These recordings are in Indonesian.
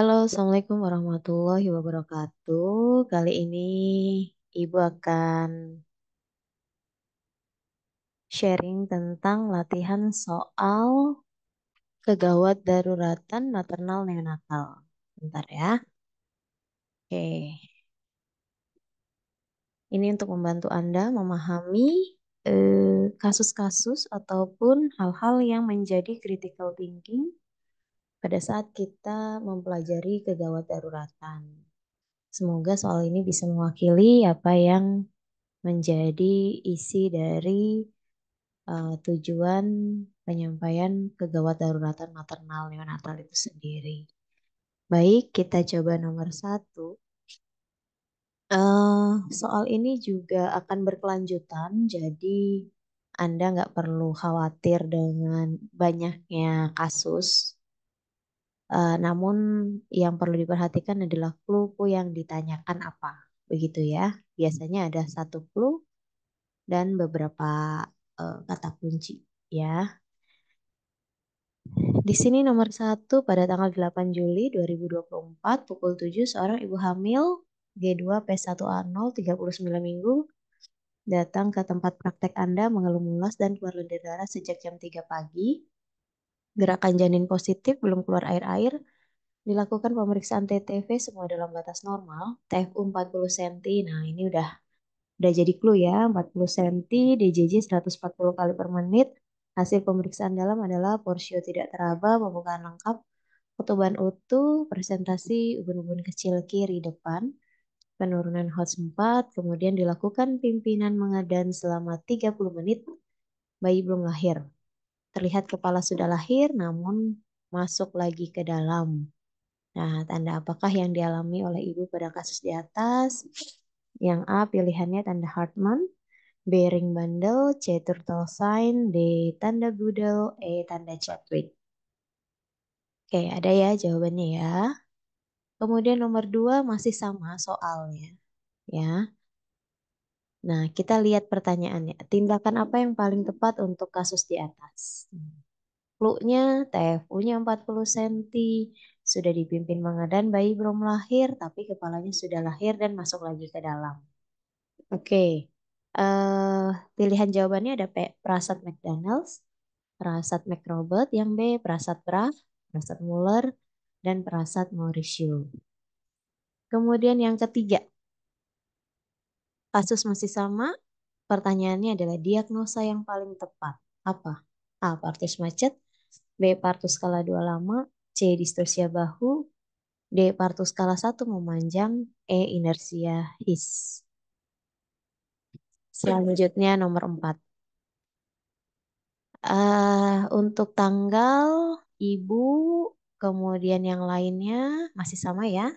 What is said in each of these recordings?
Halo, Assalamualaikum warahmatullahi wabarakatuh. Kali ini Ibu akan sharing tentang latihan soal kegawat daruratan maternal neonatal. Bentar ya. Oke. Ini untuk membantu Anda memahami eh, kasus-kasus eh, kasus -kasus ataupun hal-hal yang menjadi critical thinking pada saat kita mempelajari kegawat daruratan. Semoga soal ini bisa mewakili apa yang menjadi isi dari uh, tujuan penyampaian kegawat daruratan maternal neonatal itu sendiri. Baik, kita coba nomor satu. Uh, soal ini juga akan berkelanjutan, jadi Anda nggak perlu khawatir dengan banyaknya kasus Uh, namun yang perlu diperhatikan adalah clue-clue yang ditanyakan apa. Begitu ya. Biasanya ada satu clue dan beberapa uh, kata kunci ya. Di sini nomor satu pada tanggal 8 Juli 2024 pukul 7 seorang ibu hamil G2 P1A0 39 minggu datang ke tempat praktek Anda mengeluh mulas dan keluar lendir darah sejak jam 3 pagi gerakan janin positif belum keluar air-air, dilakukan pemeriksaan TTV semua dalam batas normal, TFU 40 cm. Nah, ini udah udah jadi clue ya, 40 cm, DJJ 140 kali per menit. Hasil pemeriksaan dalam adalah porsio tidak teraba, pembukaan lengkap, ketuban utuh, presentasi ubun-ubun kecil kiri depan, penurunan hot 4, kemudian dilakukan pimpinan mengadan selama 30 menit, bayi belum lahir. Terlihat kepala sudah lahir, namun masuk lagi ke dalam. Nah, tanda apakah yang dialami oleh ibu pada kasus di atas? Yang A pilihannya tanda Hartman, B ring bundle, C turtle sign, D tanda Goodell, E tanda Chadwick. Oke, ada ya jawabannya ya. Kemudian nomor dua masih sama soalnya. Ya, Nah, kita lihat pertanyaannya. Tindakan apa yang paling tepat untuk kasus di atas? Peluknya, TFU-nya 40 cm, sudah dipimpin mengadan, bayi belum lahir, tapi kepalanya sudah lahir dan masuk lagi ke dalam. Oke, okay. uh, eh, pilihan jawabannya ada P, perasat McDonald's, prasat McRobert, yang B, prasat Braff, prasat Muller, dan prasat Mauricio. Kemudian yang ketiga, Kasus masih sama. Pertanyaannya adalah diagnosa yang paling tepat. Apa? A. Partus macet. B. Partus skala 2 lama. C. Distorsia bahu. D. Partus skala 1 memanjang. E. Inersia is. Selanjutnya nomor 4. Uh, eh, untuk tanggal, ibu, kemudian yang lainnya masih sama ya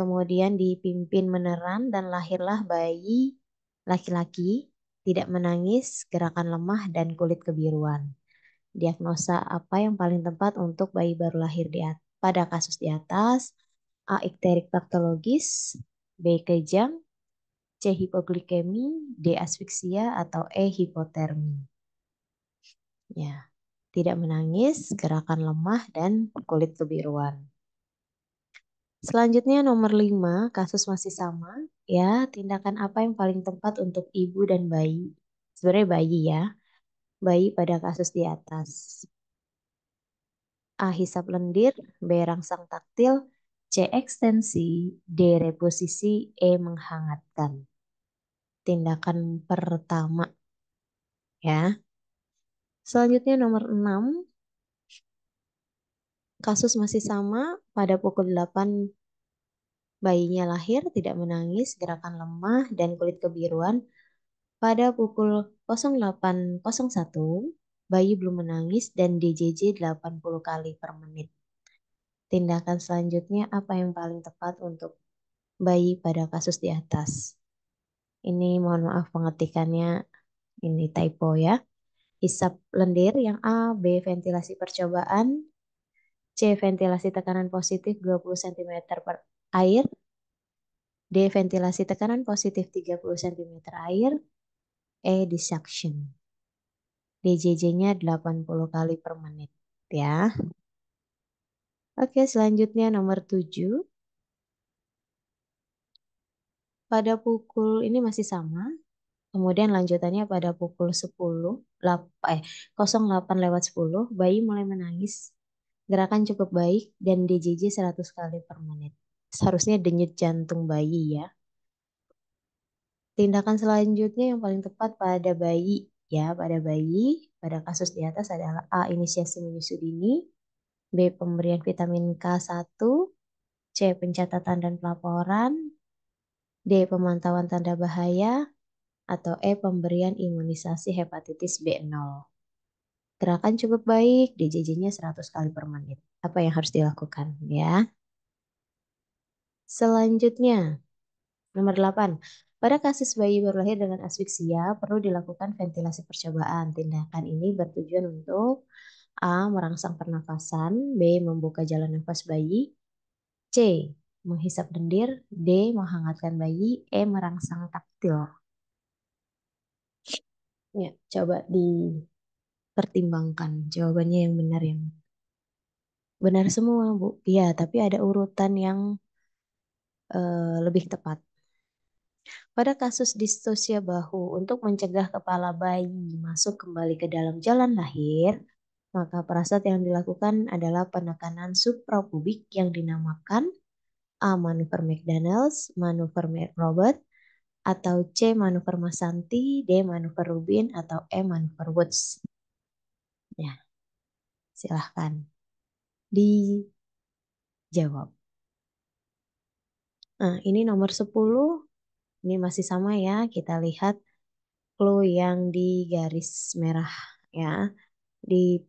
kemudian dipimpin meneran dan lahirlah bayi laki-laki tidak menangis, gerakan lemah, dan kulit kebiruan. Diagnosa apa yang paling tepat untuk bayi baru lahir di pada kasus di atas? A. Ikterik patologis, B. Kejang, C. Hipoglikemi, D. Asfiksia, atau E. Hipotermi. Ya, tidak menangis, gerakan lemah, dan kulit kebiruan. Selanjutnya nomor 5, kasus masih sama ya. Tindakan apa yang paling tepat untuk ibu dan bayi? Sebenarnya bayi ya. Bayi pada kasus di atas. A. Hisap lendir, B. Rangsang taktil, C. Ekstensi, D. Reposisi, E. Menghangatkan. Tindakan pertama ya. Selanjutnya nomor 6, Kasus masih sama pada pukul 8 bayinya lahir tidak menangis, gerakan lemah, dan kulit kebiruan. Pada pukul 08.01, bayi belum menangis dan DJJ 80 kali per menit. Tindakan selanjutnya apa yang paling tepat untuk bayi pada kasus di atas? Ini mohon maaf pengetikannya, ini typo ya. hisap lendir yang A, B ventilasi percobaan, C. Ventilasi tekanan positif 20 cm per air. D. Ventilasi tekanan positif 30 cm air. E. disuction. DJJ-nya 80 kali per menit ya. Oke, selanjutnya nomor 7. Pada pukul ini masih sama. Kemudian lanjutannya pada pukul 10, 8, eh, 08 lewat 10, bayi mulai menangis Gerakan cukup baik dan DJJ 100 kali per menit. Seharusnya denyut jantung bayi ya. Tindakan selanjutnya yang paling tepat pada bayi ya, pada bayi, pada kasus di atas adalah A. Inisiasi menyusu dini, B. Pemberian vitamin K1, C. Pencatatan dan pelaporan, D. Pemantauan tanda bahaya, atau E. Pemberian imunisasi hepatitis B0. Gerakan cukup baik, DJJ-nya 100 kali per menit. Apa yang harus dilakukan ya? Selanjutnya, nomor 8. Pada kasus bayi baru lahir dengan asfiksia, perlu dilakukan ventilasi percobaan. Tindakan ini bertujuan untuk A. Merangsang pernafasan, B. Membuka jalan nafas bayi, C. Menghisap dendir, D. Menghangatkan bayi, E. Merangsang taktil. Ya, coba di pertimbangkan jawabannya yang benar yang benar hmm. semua Bu. Iya, tapi ada urutan yang uh, lebih tepat. Pada kasus distosia bahu, untuk mencegah kepala bayi masuk kembali ke dalam jalan lahir, maka prasat yang dilakukan adalah penekanan suprapubik yang dinamakan A. Manuver McDonald's, manuver Robert, atau C. Manuver Masanti, D. Manuver Rubin, atau E. Manuver Woods ya Silahkan dijawab. Nah, ini nomor 10. Ini masih sama ya. Kita lihat clue yang di garis merah ya. Di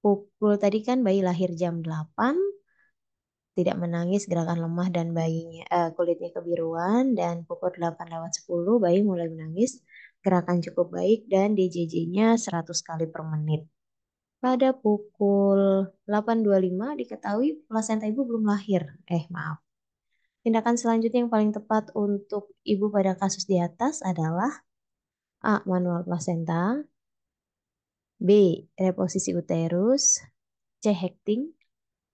pukul tadi kan bayi lahir jam 8 tidak menangis, gerakan lemah dan bayinya uh, kulitnya kebiruan dan pukul 8 lewat 10 bayi mulai menangis, gerakan cukup baik dan DJJ-nya 100 kali per menit. Pada pukul 8.25 diketahui plasenta ibu belum lahir. Eh, maaf. Tindakan selanjutnya yang paling tepat untuk ibu pada kasus di atas adalah A. Manual plasenta B. Reposisi uterus C. Hecting,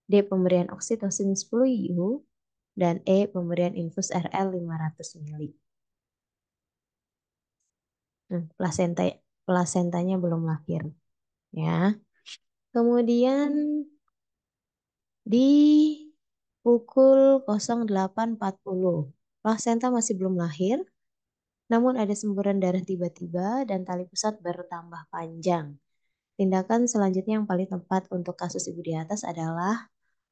D. Pemberian oksitosin 10 IU dan E. Pemberian infus RL 500 ml. Hmm, plasenta plasentanya belum lahir ya. Kemudian di pukul 08.40, plasenta masih belum lahir, namun ada semburan darah tiba-tiba dan tali pusat bertambah panjang. Tindakan selanjutnya yang paling tepat untuk kasus ibu di atas adalah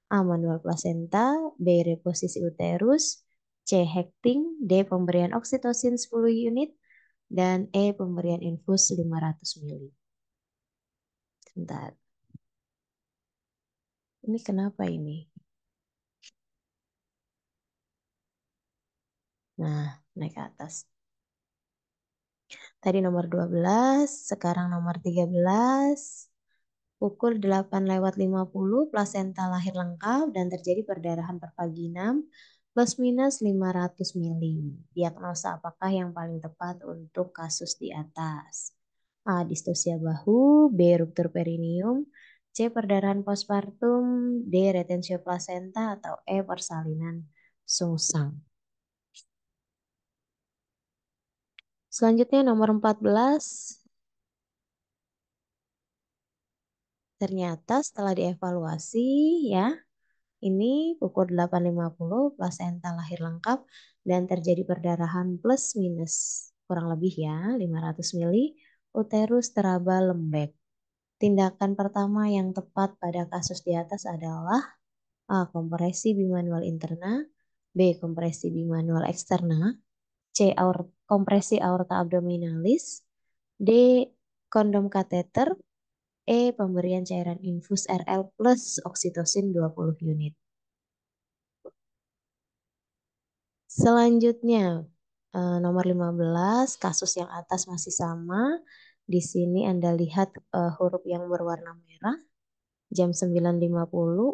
A. Manual plasenta, B. Reposisi uterus, C. hekting, D. Pemberian oksitosin 10 unit, dan E. Pemberian infus 500 ml. Sebentar. Ini kenapa ini? Nah, naik ke atas. Tadi nomor 12, sekarang nomor 13. Pukul 8 lewat 50, plasenta lahir lengkap dan terjadi perdarahan perfagina plus minus 500 mili. Diagnosa apakah yang paling tepat untuk kasus di atas? A. Distosia bahu, B. Ruptur perineum, C. Perdarahan postpartum, D. Retensio placenta, atau E. Persalinan sungsang. Selanjutnya nomor 14. Ternyata setelah dievaluasi ya, ini pukul 8.50 placenta lahir lengkap dan terjadi perdarahan plus minus kurang lebih ya 500 ml uterus teraba lembek. Tindakan pertama yang tepat pada kasus di atas adalah A. Kompresi bimanual interna B. Kompresi bimanual eksterna C. kompresi aorta abdominalis D. Kondom kateter E. Pemberian cairan infus RL plus oksitosin 20 unit Selanjutnya, e, nomor 15, kasus yang atas masih sama. Di sini Anda lihat uh, huruf yang berwarna merah. Jam 9.50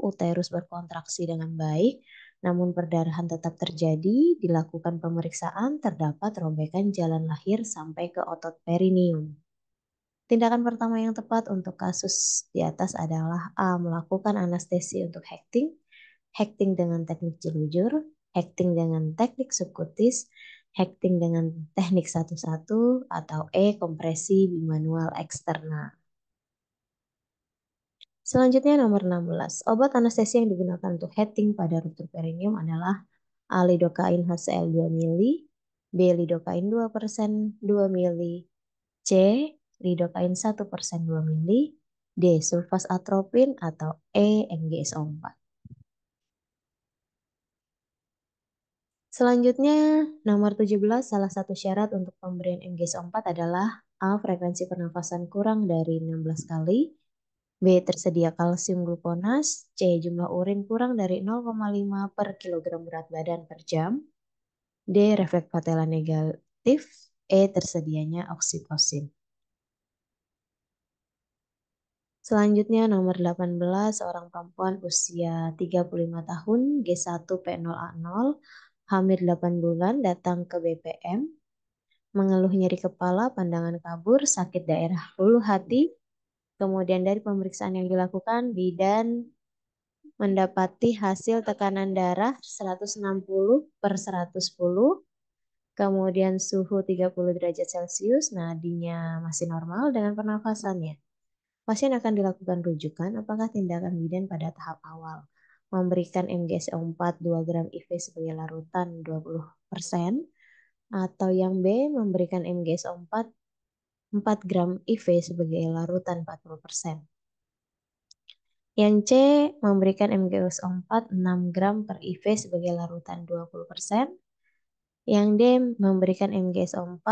uterus berkontraksi dengan baik, namun perdarahan tetap terjadi, dilakukan pemeriksaan, terdapat robekan jalan lahir sampai ke otot perineum. Tindakan pertama yang tepat untuk kasus di atas adalah A. Melakukan anestesi untuk hekting, hekting dengan teknik jelujur, hekting dengan teknik subkutis, hacking dengan teknik satu-satu atau E kompresi bimanual eksternal. Selanjutnya nomor 16. Obat anestesi yang digunakan untuk heading pada ruptur perineum adalah A. Lidokain HCl 2 mili, B. Lidokain 2% 2 mili, C. Lidokain 1% 2 mili, D. Sulfas atropin atau E. MGSO 4. Selanjutnya, nomor 17 salah satu syarat untuk pemberian mgs 4 adalah A. Frekuensi pernafasan kurang dari 16 kali, B. Tersedia kalsium gluponas. C. Jumlah urin kurang dari 0,5 per kilogram berat badan per jam, D. Refleks patella negatif, E. Tersedianya oksitosin. Selanjutnya nomor 18, seorang perempuan usia 35 tahun, G1P0A0, hampir 8 bulan datang ke BPM, mengeluh nyeri kepala, pandangan kabur, sakit daerah hulu hati. Kemudian dari pemeriksaan yang dilakukan, bidan mendapati hasil tekanan darah 160 per 110, kemudian suhu 30 derajat Celcius, nadinya masih normal dengan pernafasannya. Pasien akan dilakukan rujukan apakah tindakan bidan pada tahap awal memberikan MGSO4 2 gram IV sebagai larutan 20%, atau yang B memberikan MGSO4 4 gram IV sebagai larutan 40%. Yang C memberikan MgSO4 6 gram per IV sebagai larutan 20%. Yang D memberikan MgSO4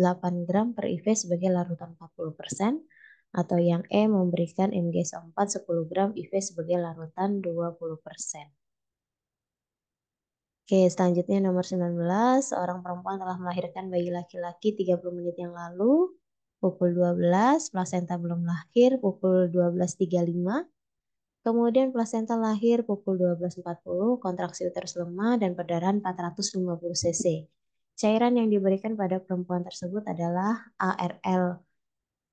8 gram per IV sebagai larutan 40% atau yang E memberikan mg 4 10 gram IV sebagai larutan 20%. Oke, selanjutnya nomor 19, seorang perempuan telah melahirkan bayi laki-laki 30 menit yang lalu, pukul 12, plasenta belum lahir, pukul 12.35, Kemudian plasenta lahir pukul 12.40, kontraksi uterus lemah dan perdarahan 450 cc. Cairan yang diberikan pada perempuan tersebut adalah ARL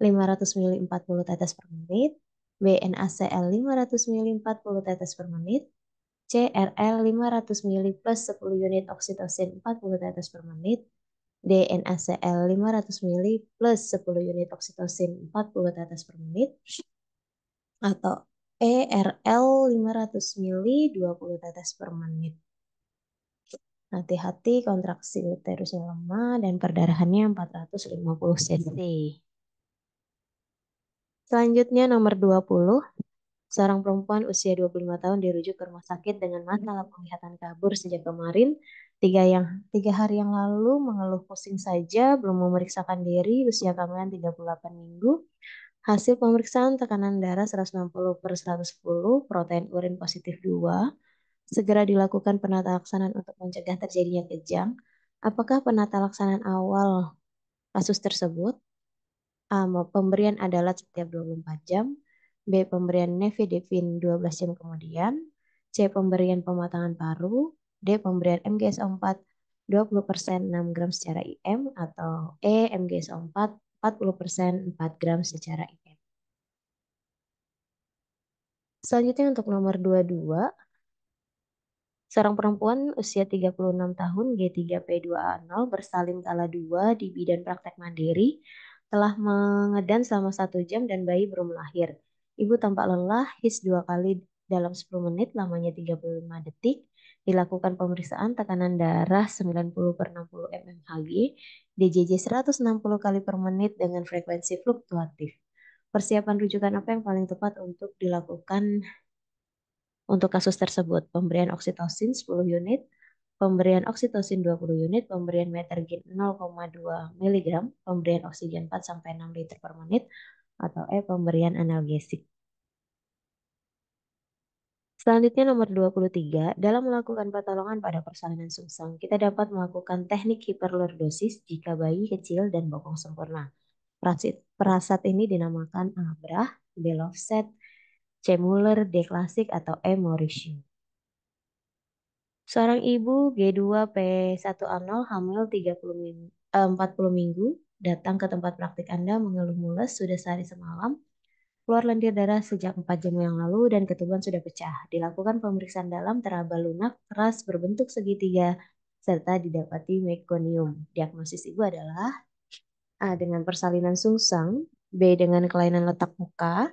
500 ml 40 tetes per menit, BNACL 500 ml 40 tetes per menit, CRL 500 ml plus 10 unit oksitosin 40 tetes per menit, DNACL 500 ml plus 10 unit oksitosin 40 tetes per menit, atau ERL 500 ml 20 tetes per menit. Hati-hati kontraksi uterusnya lemah dan perdarahannya 450 cc. Selanjutnya nomor 20, seorang perempuan usia 25 tahun dirujuk ke rumah sakit dengan masalah penglihatan kabur sejak kemarin. Tiga, yang, tiga hari yang lalu mengeluh pusing saja, belum memeriksakan diri, usia kehamilan 38 minggu. Hasil pemeriksaan tekanan darah 160 per 110, protein urin positif 2. Segera dilakukan penata laksanaan untuk mencegah terjadinya kejang. Apakah penata laksanaan awal kasus tersebut? A. Pemberian adalah setiap 24 jam. B. Pemberian nevidevin 12 jam kemudian. C. Pemberian pematangan paru. D. Pemberian mgs 4 20% 6 gram secara IM atau E. mgs 4 40% 4 gram secara IM. Selanjutnya untuk nomor 22, seorang perempuan usia 36 tahun G3P2A0 bersalin kala 2 di bidan praktek mandiri telah mengedan selama satu jam dan bayi belum lahir. Ibu tampak lelah, his dua kali dalam 10 menit, lamanya 35 detik. Dilakukan pemeriksaan tekanan darah 90 per 60 mmHg, DJJ 160 kali per menit dengan frekuensi fluktuatif. Persiapan rujukan apa yang paling tepat untuk dilakukan untuk kasus tersebut? Pemberian oksitosin 10 unit, pemberian oksitosin 20 unit, pemberian metergin 0,2 mg, pemberian oksigen 4 sampai 6 liter per menit atau E pemberian analgesik. Selanjutnya nomor 23, dalam melakukan pertolongan pada persalinan sungsang, kita dapat melakukan teknik hiperlordosis jika bayi kecil dan bokong sempurna. Perasat ini dinamakan abrah, belofset, cemuler, deklasik, atau E. Mauritius. Seorang ibu G2P1A0 hamil 30 minggu, eh, 40 minggu datang ke tempat praktik Anda mengeluh mules sudah sehari semalam, keluar lendir darah sejak 4 jam yang lalu dan ketuban sudah pecah. Dilakukan pemeriksaan dalam teraba lunak keras berbentuk segitiga serta didapati mekonium. Diagnosis ibu adalah A dengan persalinan sungsang, B dengan kelainan letak muka,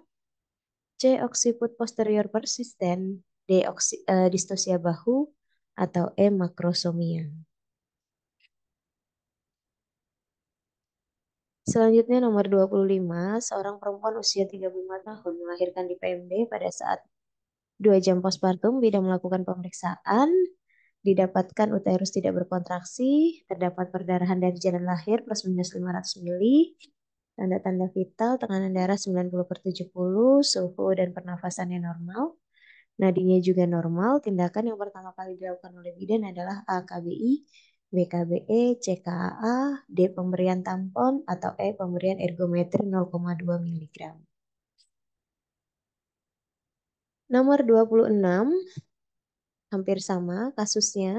C oksiput posterior persisten, D oksi, uh, distosia bahu, atau emakrosomia. Selanjutnya nomor 25, seorang perempuan usia 35 tahun melahirkan di PMD pada saat 2 jam postpartum bidan melakukan pemeriksaan, didapatkan uterus tidak berkontraksi, terdapat perdarahan dari jalan lahir plus minus 500 mili, tanda-tanda vital, tekanan darah 90 per 70, suhu dan pernafasannya normal, nadinya juga normal. Tindakan yang pertama kali dilakukan oleh bidan adalah AKBI, BKBE, CKAA, D pemberian tampon, atau E pemberian ergometri 0,2 mg. Nomor 26, hampir sama kasusnya.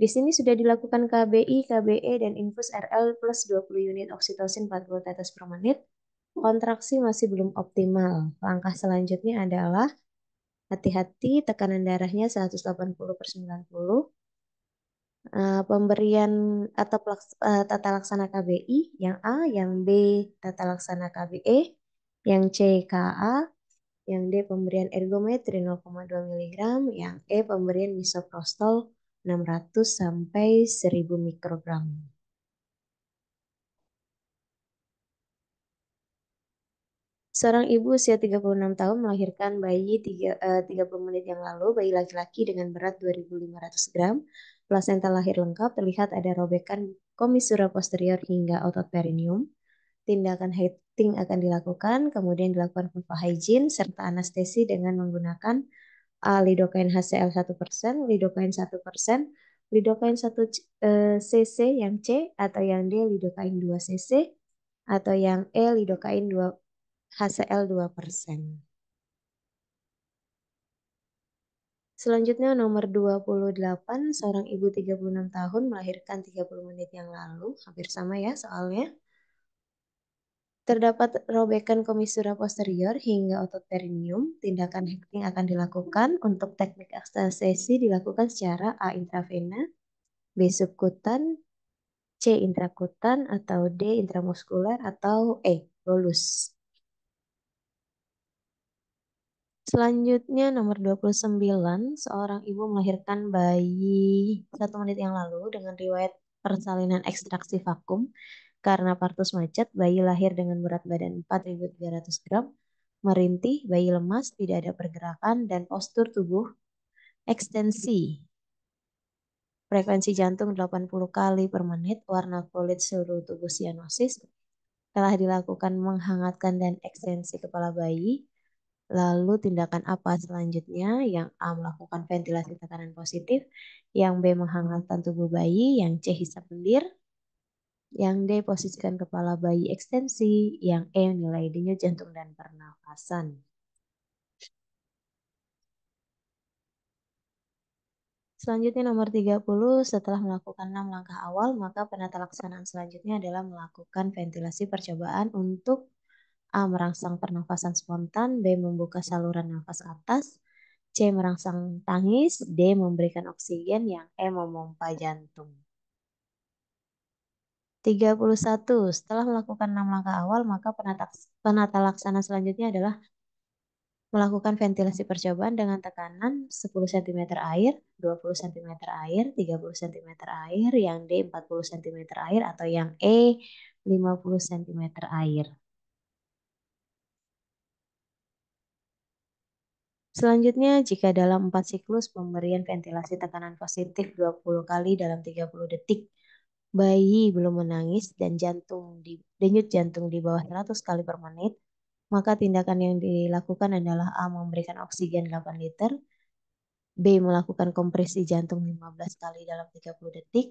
Di sini sudah dilakukan KBI, KBE, dan infus RL plus 20 unit oksitosin 40 tetes per menit. Kontraksi masih belum optimal. Langkah selanjutnya adalah Hati-hati tekanan darahnya 180 per 90. Uh, eh, pemberian atau pelaks, uh, tata laksana KBI yang A, yang B tata laksana KBE, yang C KA, yang D pemberian ergometri 0,2 mg, yang E pemberian misoprostol 600 sampai 1000 mikrogram. Seorang ibu usia 36 tahun melahirkan bayi 3, 30 eh, menit yang lalu, bayi laki-laki dengan berat 2.500 gram. Plasenta lahir lengkap, terlihat ada robekan komisura posterior hingga otot perineum. Tindakan heating akan dilakukan, kemudian dilakukan pompa hygiene serta anestesi dengan menggunakan uh, eh, Lidokain HCl 1%, lidokain 1%, lidokain 1 eh, cc yang C atau yang D lidokain 2 cc atau yang E lidokain 2 HCl 2%. Selanjutnya nomor 28, seorang ibu 36 tahun melahirkan 30 menit yang lalu, hampir sama ya soalnya. Terdapat robekan komisura posterior hingga otot perineum, tindakan hacking akan dilakukan untuk teknik ekstensi dilakukan secara A intravena, B subkutan, C intrakutan atau D intramuskular atau E bolus. Selanjutnya nomor 29, seorang ibu melahirkan bayi satu menit yang lalu dengan riwayat persalinan ekstraksi vakum karena partus macet, bayi lahir dengan berat badan 4.300 gram, merintih, bayi lemas, tidak ada pergerakan, dan postur tubuh ekstensi. Frekuensi jantung 80 kali per menit, warna kulit seluruh tubuh sianosis, telah dilakukan menghangatkan dan ekstensi kepala bayi, Lalu tindakan apa selanjutnya? Yang A melakukan ventilasi tekanan positif, yang B menghangatkan tubuh bayi, yang C hisap lendir, yang D posisikan kepala bayi ekstensi, yang E nilai denyut jantung dan pernafasan. Selanjutnya nomor 30, setelah melakukan 6 langkah awal, maka penata laksanaan selanjutnya adalah melakukan ventilasi percobaan untuk A. Merangsang pernafasan spontan. B. Membuka saluran nafas atas. C. Merangsang tangis. D. Memberikan oksigen yang E. Memompa jantung. 31. Setelah melakukan 6 langkah awal, maka penata, penata laksana selanjutnya adalah melakukan ventilasi percobaan dengan tekanan 10 cm air, 20 cm air, 30 cm air, yang D 40 cm air, atau yang E 50 cm air. Selanjutnya, jika dalam 4 siklus pemberian ventilasi tekanan positif 20 kali dalam 30 detik, bayi belum menangis dan jantung di, denyut jantung di bawah 100 kali per menit, maka tindakan yang dilakukan adalah A. memberikan oksigen 8 liter, B. melakukan kompresi jantung 15 kali dalam 30 detik,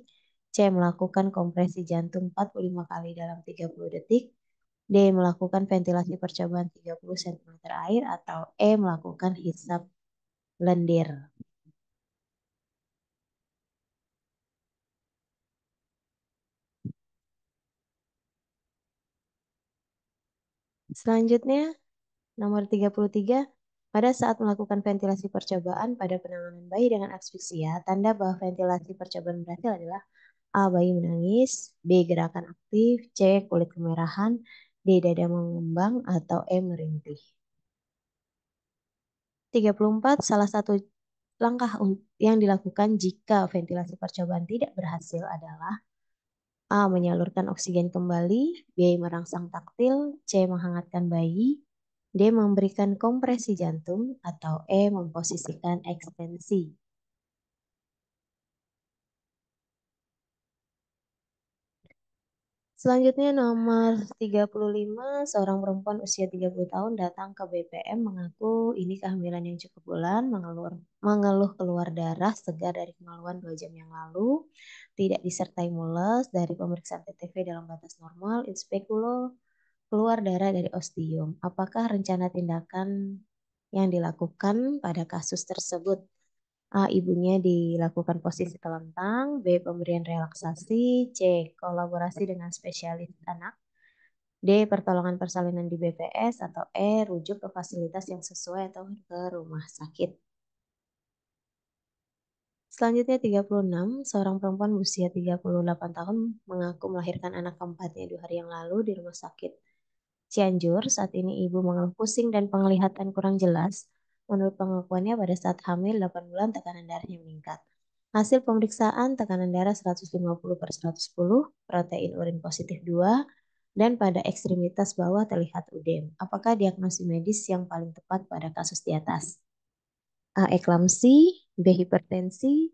C. melakukan kompresi jantung 45 kali dalam 30 detik, D. Melakukan ventilasi percobaan 30 cm air atau E. Melakukan hisap lendir. Selanjutnya, nomor 33, pada saat melakukan ventilasi percobaan pada penanganan bayi dengan asfiksia, tanda bahwa ventilasi percobaan berhasil adalah A. Bayi menangis, B. Gerakan aktif, C. Kulit kemerahan, D dada mengembang atau E merintih. 34. Salah satu langkah yang dilakukan jika ventilasi percobaan tidak berhasil adalah A. Menyalurkan oksigen kembali, B. Merangsang taktil, C. Menghangatkan bayi, D. Memberikan kompresi jantung, atau E. Memposisikan ekstensi. Selanjutnya nomor 35, seorang perempuan usia 30 tahun datang ke BPM mengaku ini kehamilan yang cukup bulan, mengeluh, mengeluh keluar darah segar dari kemaluan dua jam yang lalu, tidak disertai mules dari pemeriksaan TTV dalam batas normal, inspekulo keluar darah dari ostium. Apakah rencana tindakan yang dilakukan pada kasus tersebut? A. Eh, ibunya dilakukan posisi telentang. Hmm. B. Pemberian relaksasi. C. Kolaborasi dengan spesialis anak. D. Pertolongan persalinan di BPS. Atau E. Rujuk ke fasilitas yang sesuai atau ke rumah sakit. Selanjutnya 36, seorang perempuan usia 38 tahun mengaku melahirkan anak keempatnya dua hari yang lalu di rumah sakit Cianjur. Saat ini ibu mengeluh pusing dan penglihatan kurang jelas. Menurut pengakuannya pada saat hamil 8 bulan tekanan darahnya meningkat. Hasil pemeriksaan tekanan darah 150 per 110, protein urin positif 2, dan pada ekstremitas bawah terlihat udem. Apakah diagnosis medis yang paling tepat pada kasus di atas? A. Eklamsi, B. Hipertensi,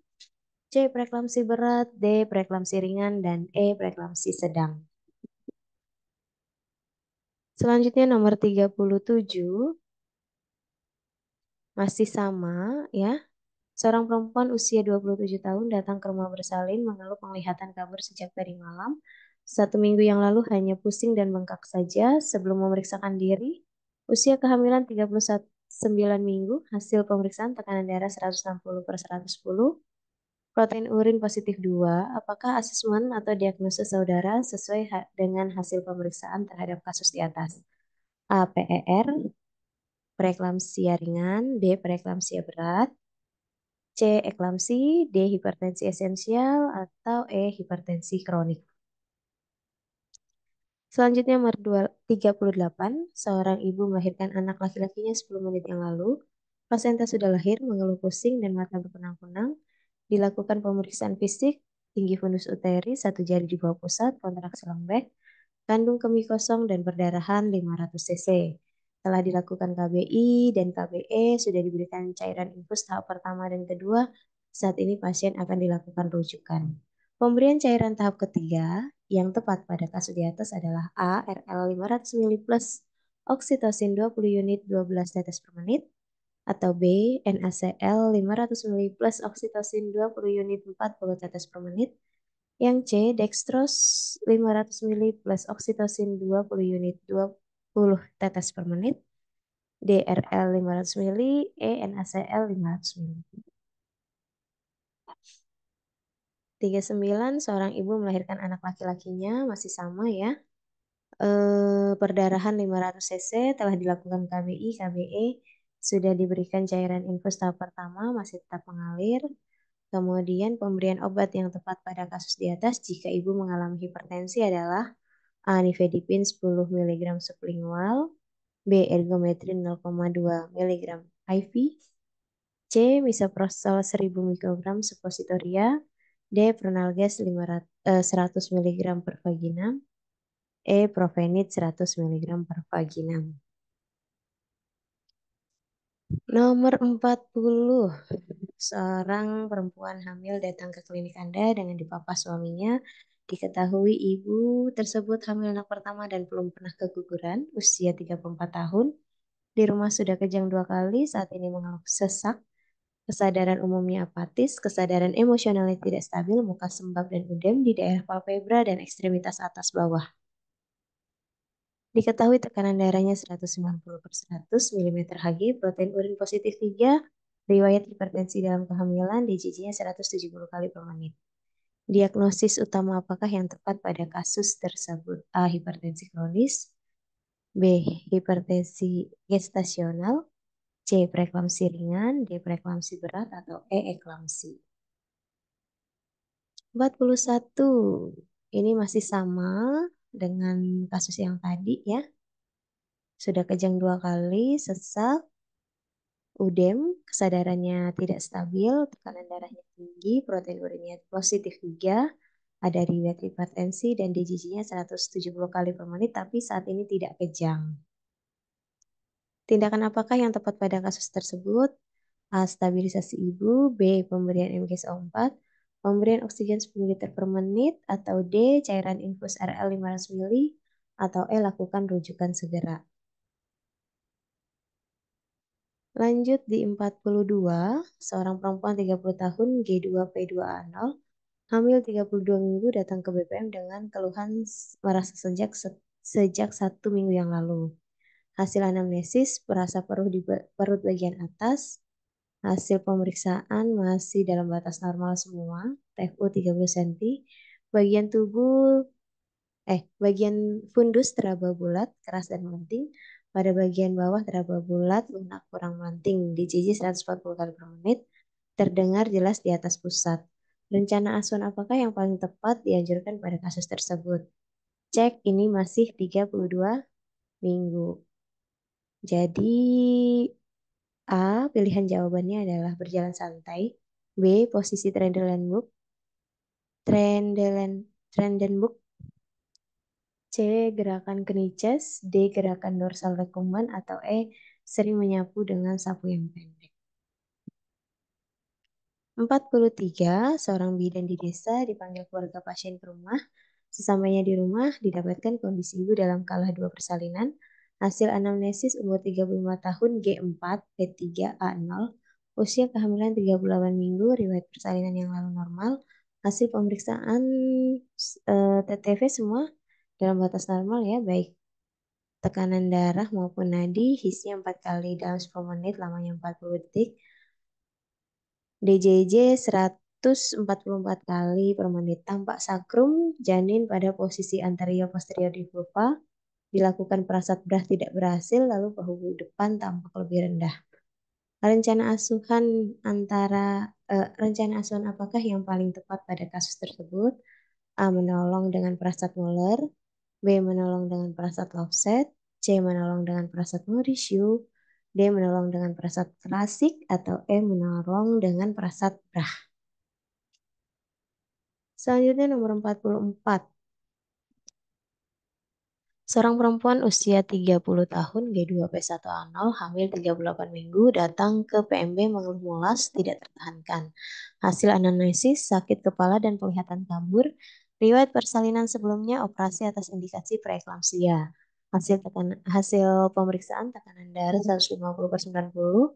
C. Preeklamsi berat, D. Preeklamsi ringan, dan E. Preeklamsi sedang. Selanjutnya nomor 37, masih sama ya. Seorang perempuan usia 27 tahun datang ke rumah bersalin mengeluh penglihatan kabur sejak tadi malam. Satu minggu yang lalu hanya pusing dan bengkak saja sebelum memeriksakan diri. Usia kehamilan 39 minggu, hasil pemeriksaan tekanan darah 160 per 110, protein urin positif 2, apakah asesmen atau diagnosis saudara sesuai dengan hasil pemeriksaan terhadap kasus di atas? A preeklamsia ringan, B preeklamsia berat, C eklamsi, D hipertensi esensial, atau E hipertensi kronik. Selanjutnya nomor 38, seorang ibu melahirkan anak laki-lakinya 10 menit yang lalu. Pasien tak sudah lahir, mengeluh pusing dan mata berkunang penang Dilakukan pemeriksaan fisik, tinggi fundus uteri, satu jari di bawah pusat, kontraksi lembek, kandung kemih kosong dan berdarahan 500 cc. Setelah dilakukan KBI dan KBE sudah diberikan cairan infus tahap pertama dan kedua, saat ini pasien akan dilakukan rujukan. Pemberian cairan tahap ketiga yang tepat pada kasus di atas adalah A, RL 500 ml plus oksitosin 20 unit 12 tetes per menit, atau B, NaCl 500 ml plus oksitosin 20 unit 40 tetes per menit, yang C, dextrose 500 ml plus oksitosin 20 unit 20 tetes per menit, DRL 500 mili, ENACL 500 mili. 39 seorang ibu melahirkan anak laki-lakinya masih sama ya. E, perdarahan 500 cc telah dilakukan KBI, KBE sudah diberikan cairan infus tahap pertama masih tetap mengalir. Kemudian pemberian obat yang tepat pada kasus di atas jika ibu mengalami hipertensi adalah A. Nifedipin 10 mg sublingual, B. Ergometrin 0,2 mg IV, C. Misoprostol 1000 mg suppositoria, D. Pronalges 100 mg per vagina, E. Provenit 100 mg per vagina. Nomor 40. Seorang perempuan hamil datang ke klinik Anda dengan dipapa suaminya Diketahui ibu tersebut hamil anak pertama dan belum pernah keguguran, usia 34 tahun. Di rumah sudah kejang dua kali, saat ini mengeluh sesak, kesadaran umumnya apatis, kesadaran emosionalnya tidak stabil, muka sembab dan udem di daerah palpebra dan ekstremitas atas bawah. Diketahui tekanan darahnya 190 per 100 mm Hg, protein urin positif 3, riwayat hipertensi dalam kehamilan, DJJ-nya 170 kali per menit. Diagnosis utama apakah yang tepat pada kasus tersebut? A. Hipertensi kronis B. Hipertensi gestasional C. Preeklamsi ringan D. Preeklamsi berat atau E. Eklamsi 41 ini masih sama dengan kasus yang tadi ya. Sudah kejang dua kali, sesak, udem, kesadarannya tidak stabil, tekanan darahnya tinggi, protein urinnya positif 3, ada riwayat hipertensi dan DJJ-nya 170 kali per menit tapi saat ini tidak kejang. Tindakan apakah yang tepat pada kasus tersebut? A. Stabilisasi ibu, B. Pemberian o 4 pemberian oksigen 10 liter per menit, atau D. Cairan infus RL 500 ml, atau E. Lakukan rujukan segera. Lanjut di 42, seorang perempuan 30 tahun G2P2A0 hamil 32 minggu datang ke BPM dengan keluhan merasa sejak sejak satu minggu yang lalu. Hasil anamnesis perasa perut di perut bagian atas. Hasil pemeriksaan masih dalam batas normal semua, TFU 30 cm. Bagian tubuh eh bagian fundus teraba bulat, keras dan melenting. Pada bagian bawah teraba bulat, lunak kurang manting di Jiji 140 kali per menit, terdengar jelas di atas pusat. Rencana asuhan apakah yang paling tepat dianjurkan pada kasus tersebut? Cek ini masih 32 minggu. Jadi A, pilihan jawabannya adalah berjalan santai. B, posisi Trendelenburg. Trendelen, Trendenburg C. Gerakan Kniches, D. Gerakan dorsal recumbent, atau E. Sering menyapu dengan sapu yang pendek. 43. Seorang bidan di desa dipanggil keluarga pasien ke rumah. Sesampainya di rumah, didapatkan kondisi ibu dalam kalah dua persalinan. Hasil anamnesis umur 35 tahun G4, P3, A0. Usia kehamilan 38 minggu, riwayat persalinan yang lalu normal. Hasil pemeriksaan e, eh, TTV semua dalam batas normal ya, baik tekanan darah maupun nadi, hisnya 4 kali dalam 10 menit, lamanya 40 detik. DJJ 144 kali per menit. Tampak sakrum janin pada posisi anterior posterior di vulva. Dilakukan perasat berah tidak berhasil, lalu bahu depan tampak lebih rendah. Rencana asuhan antara eh, rencana asuhan apakah yang paling tepat pada kasus tersebut? A. Menolong dengan perasat molar. B. Menolong dengan perasaan offset. C. Menolong dengan perasaan you. D. Menolong dengan perasaan klasik. Atau E. Menolong dengan perasaan brah. Selanjutnya nomor 44. Seorang perempuan usia 30 tahun G2P1A0 hamil 38 minggu datang ke PMB mengeluh mulas tidak tertahankan. Hasil anamnesis sakit kepala dan penglihatan kabur Riwayat persalinan sebelumnya operasi atas indikasi preeklamsia. Hasil tekan, hasil pemeriksaan tekanan darah 150 per 90,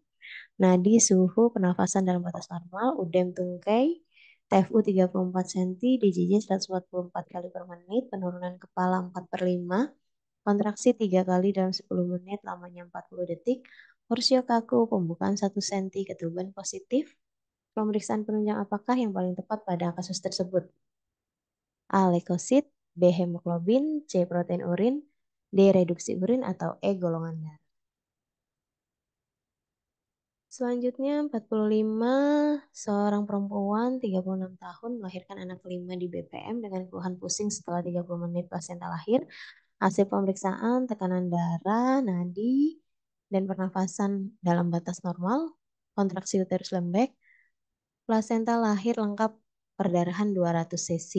nadi suhu penafasan dalam batas normal, udem tungkai, TFU 34 cm, DJJ 144 kali per menit, penurunan kepala 4 per 5, kontraksi 3 kali dalam 10 menit, lamanya 40 detik, Porsio kaku, pembukaan 1 cm, ketuban positif, pemeriksaan penunjang apakah yang paling tepat pada kasus tersebut? A. Leukosit B. Hemoglobin C. Protein urin D. Reduksi urin atau E. Golongan darah Selanjutnya 45, seorang perempuan 36 tahun melahirkan anak kelima di BPM dengan keluhan pusing setelah 30 menit pasien lahir. Hasil pemeriksaan tekanan darah, nadi, dan pernafasan dalam batas normal, kontraksi uterus lembek, plasenta lahir lengkap perdarahan 200 cc.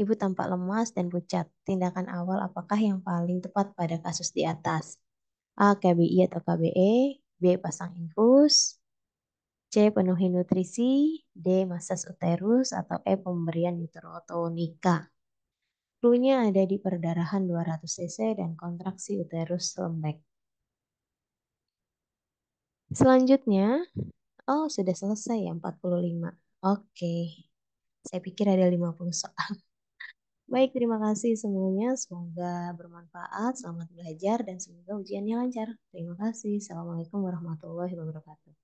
Ibu tampak lemas dan pucat. Tindakan awal apakah yang paling tepat pada kasus di atas? A. KBI atau KBE B. Pasang infus C. Penuhi nutrisi D. Masas uterus atau E. Pemberian uterotonika nya ada di perdarahan 200 cc dan kontraksi uterus lembek. Selanjutnya, oh sudah selesai ya 45. Oke, saya pikir ada 50 soal. Baik, terima kasih semuanya. Semoga bermanfaat, selamat belajar, dan semoga ujiannya lancar. Terima kasih. Assalamualaikum warahmatullahi wabarakatuh.